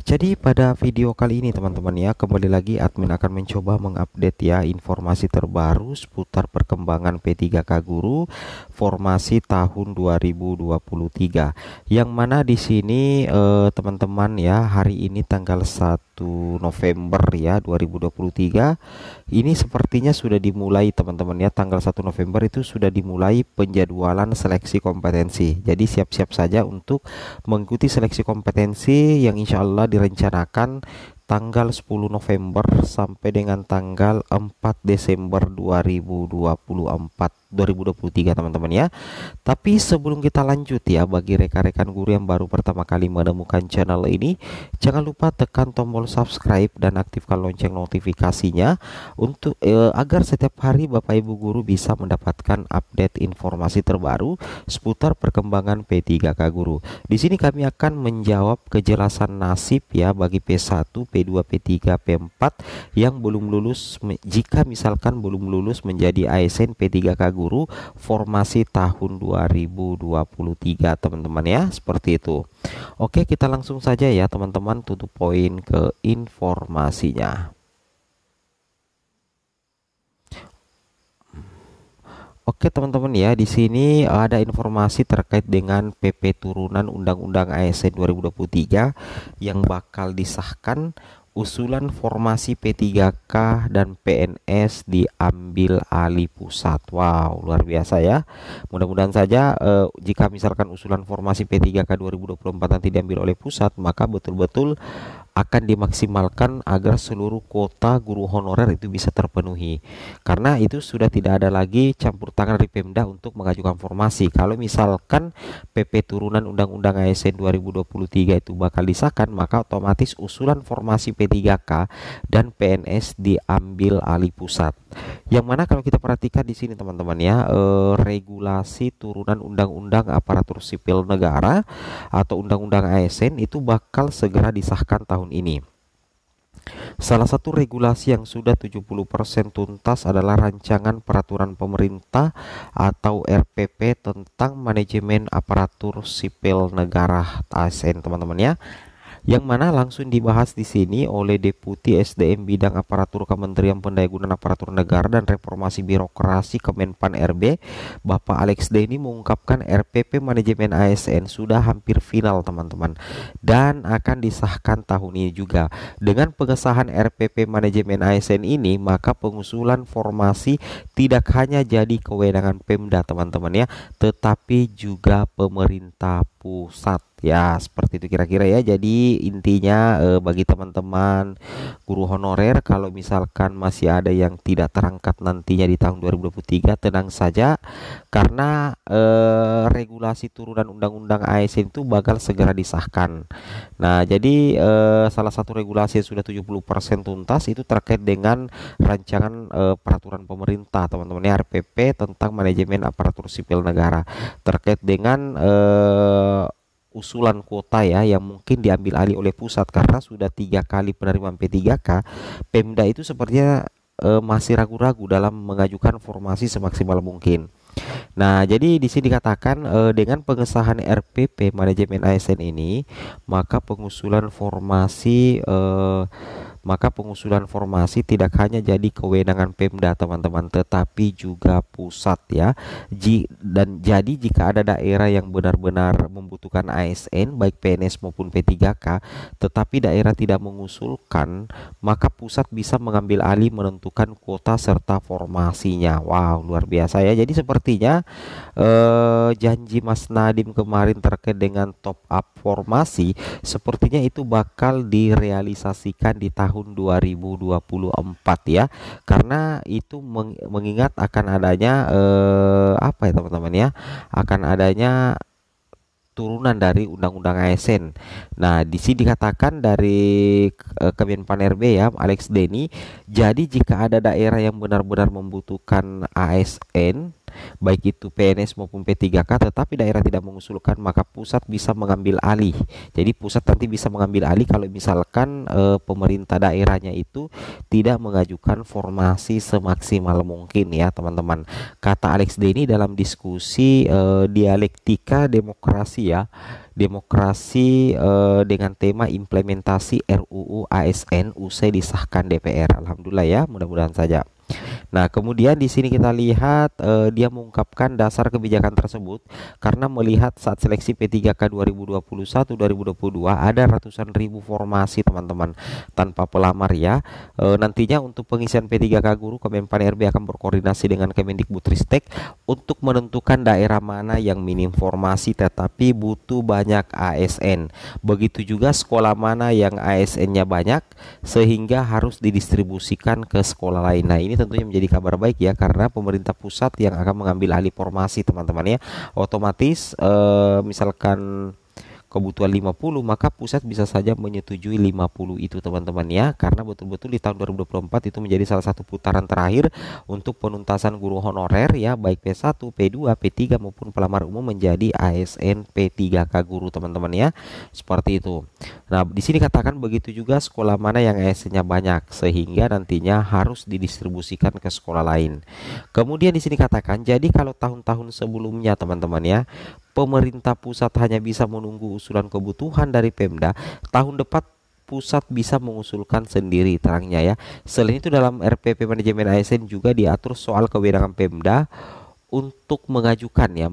jadi pada video kali ini teman-teman ya kembali lagi admin akan mencoba mengupdate ya informasi terbaru seputar perkembangan P3K Guru formasi tahun 2023 yang mana di sini eh, teman-teman eh, ya hari ini tanggal 1 November ya 2023 ini sepertinya sudah dimulai teman-teman ya tanggal 1 November itu sudah dimulai penjadwalan seleksi kompetensi jadi siap-siap saja untuk mengikuti seleksi kompetensi yang insya Allah di direncanakan tanggal 10 November sampai dengan tanggal 4 Desember 2024 2023 teman-teman ya tapi sebelum kita lanjut ya bagi rekan-rekan guru yang baru pertama kali menemukan channel ini jangan lupa tekan tombol subscribe dan aktifkan lonceng notifikasinya untuk eh, agar setiap hari Bapak Ibu guru bisa mendapatkan update informasi terbaru seputar perkembangan P3K guru di sini kami akan menjawab kejelasan nasib ya bagi P1 P2 P3 P4 yang belum lulus jika misalkan belum lulus menjadi ASN P3K guru Guru formasi tahun 2023 teman-teman ya seperti itu Oke kita langsung saja ya teman-teman tutup poin ke informasinya Oke teman-teman ya, di sini ada informasi terkait dengan PP turunan Undang-Undang ASN 2023 yang bakal disahkan usulan formasi P3K dan PNS diambil alih pusat. Wow, luar biasa ya. Mudah-mudahan saja eh, jika misalkan usulan formasi P3K 2024 nanti diambil oleh pusat, maka betul-betul akan dimaksimalkan agar seluruh kuota guru honorer itu bisa terpenuhi karena itu sudah tidak ada lagi campur tangan dari Pemda untuk mengajukan formasi kalau misalkan PP turunan Undang-Undang ASN 2023 itu bakal disahkan maka otomatis usulan formasi P3K dan PNS diambil alih pusat yang mana kalau kita perhatikan di sini teman-teman ya, e, regulasi turunan undang-undang aparatur sipil negara atau undang-undang ASN itu bakal segera disahkan tahun ini. Salah satu regulasi yang sudah 70% tuntas adalah rancangan peraturan pemerintah atau RPP tentang manajemen aparatur sipil negara ASN teman-teman ya yang mana langsung dibahas di sini oleh Deputi SDM Bidang Aparatur Kementerian Pendayagunaan Aparatur Negara dan Reformasi Birokrasi Kemenpan RB, Bapak Alex Denny mengungkapkan RPP manajemen ASN sudah hampir final teman-teman dan akan disahkan tahun ini juga. Dengan pengesahan RPP manajemen ASN ini, maka pengusulan formasi tidak hanya jadi kewenangan Pemda teman-teman ya, tetapi juga pemerintah pusat ya seperti itu kira-kira ya jadi intinya eh, bagi teman-teman guru honorer kalau misalkan masih ada yang tidak terangkat nantinya di tahun 2023 tenang saja karena eh, regulasi turunan undang-undang ASN itu bakal segera disahkan nah jadi eh, salah satu regulasi yang sudah 70% tuntas itu terkait dengan rancangan eh, peraturan pemerintah teman-teman ya RPP tentang manajemen aparatur sipil negara terkait dengan eh, usulan kuota ya yang mungkin diambil alih oleh pusat karena sudah tiga kali penerimaan P3K Pemda itu sepertinya e, masih ragu-ragu dalam mengajukan formasi semaksimal mungkin. Nah, jadi di sini dikatakan e, dengan pengesahan RPP manajemen ASN ini, maka pengusulan formasi e, maka pengusulan formasi tidak hanya jadi kewenangan Pemda teman-teman tetapi juga pusat ya. Ji, dan jadi jika ada daerah yang benar-benar membutuhkan ASN baik PNS maupun P3K, tetapi daerah tidak mengusulkan, maka pusat bisa mengambil alih menentukan kuota serta formasinya. Wow, luar biasa ya. Jadi sepertinya eh, janji Mas Nadim kemarin terkait dengan top up formasi, sepertinya itu bakal direalisasikan di tahun 2024 ya. Karena itu mengingat akan adanya eh, apa ya teman-teman ya? Akan adanya turunan dari Undang-Undang ASN. Nah, di sini dikatakan dari uh, e, Kemenpan RB ya, Alex Denny, jadi jika ada daerah yang benar-benar membutuhkan ASN baik itu PNS maupun P3K tetapi daerah tidak mengusulkan maka pusat bisa mengambil alih jadi pusat nanti bisa mengambil alih kalau misalkan e, pemerintah daerahnya itu tidak mengajukan formasi semaksimal mungkin ya teman-teman kata Alex Denny dalam diskusi e, dialektika demokrasi ya demokrasi e, dengan tema implementasi RUU ASN usai disahkan DPR. Alhamdulillah ya, mudah-mudahan saja. Nah, kemudian di sini kita lihat eh, dia mengungkapkan dasar kebijakan tersebut karena melihat saat seleksi P3K 2021 2022 ada ratusan ribu formasi teman-teman tanpa pelamar ya. Eh, nantinya untuk pengisian P3K guru Kemenpan RB akan berkoordinasi dengan Kemendikbudristek untuk menentukan daerah mana yang minim formasi tetapi butuh banyak ASN. Begitu juga sekolah mana yang ASN-nya banyak sehingga harus didistribusikan ke sekolah lain. Nah, ini tentunya menjadi menjadi kabar baik ya karena pemerintah pusat yang akan mengambil alih formasi teman-teman ya otomatis eh, misalkan kebutuhan 50 maka pusat bisa saja menyetujui 50 itu teman-teman ya karena betul-betul di tahun 2024 itu menjadi salah satu putaran terakhir untuk penuntasan guru honorer ya baik P1, P2, P3 maupun pelamar umum menjadi ASN P3K guru teman-teman ya seperti itu. Nah, di sini katakan begitu juga sekolah mana yang ASN-nya banyak sehingga nantinya harus didistribusikan ke sekolah lain. Kemudian di sini katakan jadi kalau tahun-tahun sebelumnya teman-teman ya pemerintah pusat hanya bisa menunggu usulan kebutuhan dari Pemda, tahun depan pusat bisa mengusulkan sendiri terangnya ya. Selain itu dalam RPP manajemen ASN juga diatur soal kewenangan Pemda untuk mengajukan ya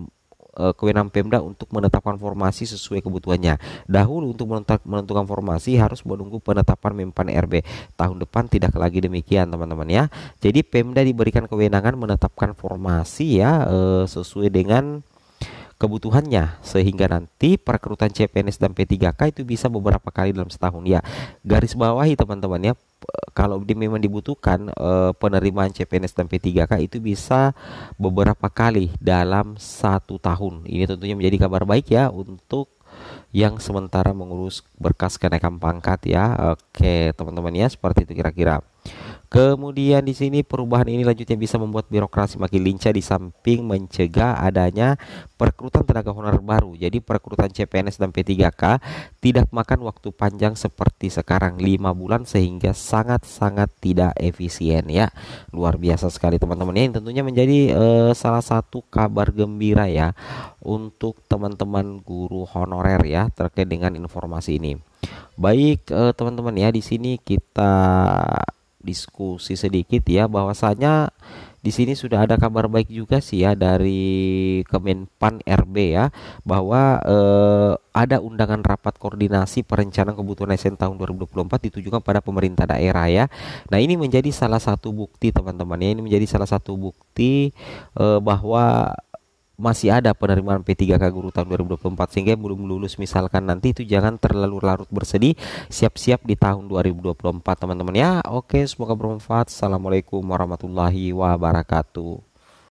e, kewenangan Pemda untuk menetapkan formasi sesuai kebutuhannya. Dahulu untuk menentukan formasi harus menunggu penetapan Mempan RB. Tahun depan tidak lagi demikian teman-teman ya. Jadi Pemda diberikan kewenangan menetapkan formasi ya e, sesuai dengan kebutuhannya sehingga nanti perekrutan CPNS dan P3K itu bisa beberapa kali dalam setahun ya garis bawahi teman-teman ya eh, kalau dia memang dibutuhkan eh, penerimaan CPNS dan P3K itu bisa beberapa kali dalam satu tahun ini tentunya menjadi kabar baik ya untuk yang sementara mengurus berkas kenaikan pangkat ya oke teman-teman ya seperti itu kira-kira Kemudian di sini perubahan ini lanjutnya bisa membuat birokrasi makin lincah di samping mencegah adanya perekrutan tenaga honorer baru. Jadi perekrutan CPNS dan P3K tidak makan waktu panjang seperti sekarang 5 bulan sehingga sangat-sangat tidak efisien ya. Luar biasa sekali teman-teman ya. Ini tentunya menjadi uh, salah satu kabar gembira ya untuk teman-teman guru honorer ya terkait dengan informasi ini. Baik eh, teman-teman eh, ya di sini kita diskusi sedikit ya bahwasanya di sini sudah ada kabar baik juga sih ya dari Kemenpan RB ya bahwa eh, ada undangan rapat koordinasi perencanaan kebutuhan ASN tahun 2024 ditujukan pada pemerintah daerah ya. Nah, ini menjadi salah satu bukti teman-teman ya. Ini menjadi salah satu bukti eh, bahwa masih ada penerimaan P3K guru tahun 2024 sehingga belum lulus misalkan nanti itu jangan terlalu larut bersedih siap-siap di tahun 2024 teman-teman ya oke semoga bermanfaat assalamualaikum warahmatullahi wabarakatuh